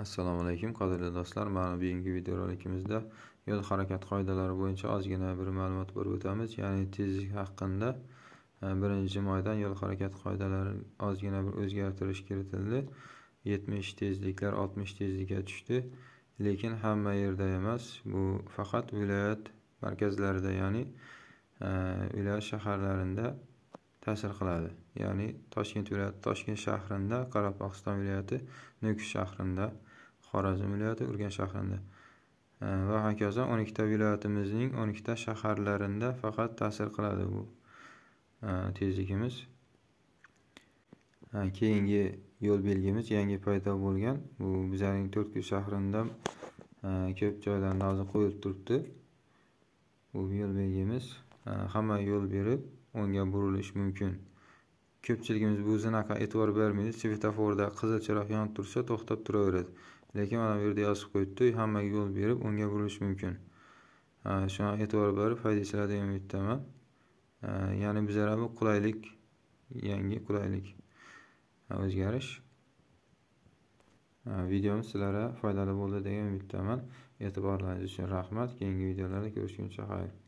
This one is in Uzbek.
assalomu alaykum qadrli do'stlar mana bugungi videorolikimizda yo'l harakati qoidalari bo'yicha ozgina bir ma'lumot berib o'tamiz ya'ni tezlik haqida e, birinchi moydan yo'l harakati qoidalari ozgina bir o'zgartirish kiritildi yetmish tezliklar oltmish tezlikka tushdi lekin hamma yerda emas bu faqat viloyat markazlarida ya'ni e, viloyat shaharlarida ta'sir qiladi ya'ni toshkent viloyati toshkent shahrida qoraqalpog'iston viloyati nukus shahrida xorazm viloyati urganch shahrida va hokazo o'n ikkita viloyatimizning o'n ikkita shaharlarida faqat ta'sir qiladi bu tezligimiz keyingi yo'l belgimiz yangi paydo bo'lgan bu bizlarning to'rtko'l shahrida ko'p joylarida hozir qo'yilib turibdi bu yo'l belgimiz hamma yo'l berib unga burilish mumkin ko'pchiligimiz bu zinaqa e'tibor bermaydi svetoforda qizil chiroq yonib tursa to'xtab turaveradi lekin mana bu yerda yozib qo'yibdi hammaga yo'l berib unga burilish mumkin shuna e'tibor berib foydasizlar degan umiddaman ya'ni bizlara bu qulaylik yangi qulaylik o'zgarish videomiz sizlarga foydali bo'ldi degan umiddaman e'tiborlaringiz uchun rahmat keyingi videolarda ko'rishguncha xayr